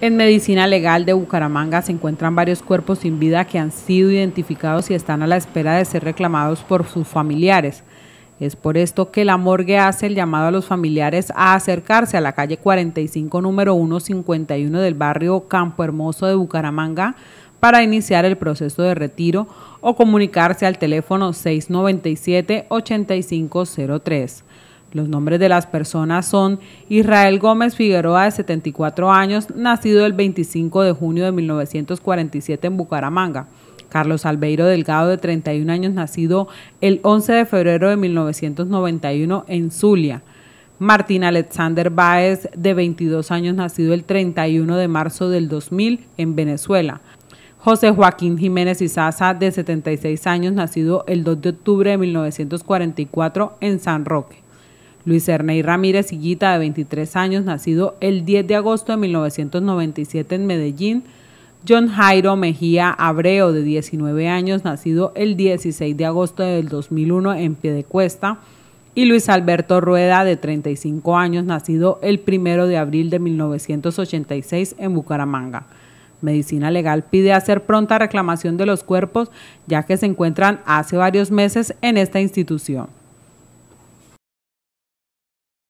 En medicina legal de Bucaramanga se encuentran varios cuerpos sin vida que han sido identificados y están a la espera de ser reclamados por sus familiares. Es por esto que la morgue hace el llamado a los familiares a acercarse a la calle 45, número 151 del barrio Campo Hermoso de Bucaramanga para iniciar el proceso de retiro o comunicarse al teléfono 697-8503. Los nombres de las personas son Israel Gómez Figueroa, de 74 años, nacido el 25 de junio de 1947 en Bucaramanga. Carlos Albeiro Delgado, de 31 años, nacido el 11 de febrero de 1991 en Zulia. Martín Alexander Báez, de 22 años, nacido el 31 de marzo del 2000 en Venezuela. José Joaquín Jiménez Izaza, de 76 años, nacido el 2 de octubre de 1944 en San Roque. Luis Ernei Ramírez Higuita, de 23 años, nacido el 10 de agosto de 1997 en Medellín. John Jairo Mejía Abreo, de 19 años, nacido el 16 de agosto del 2001 en Piedecuesta. Y Luis Alberto Rueda, de 35 años, nacido el 1 de abril de 1986 en Bucaramanga. Medicina Legal pide hacer pronta reclamación de los cuerpos, ya que se encuentran hace varios meses en esta institución.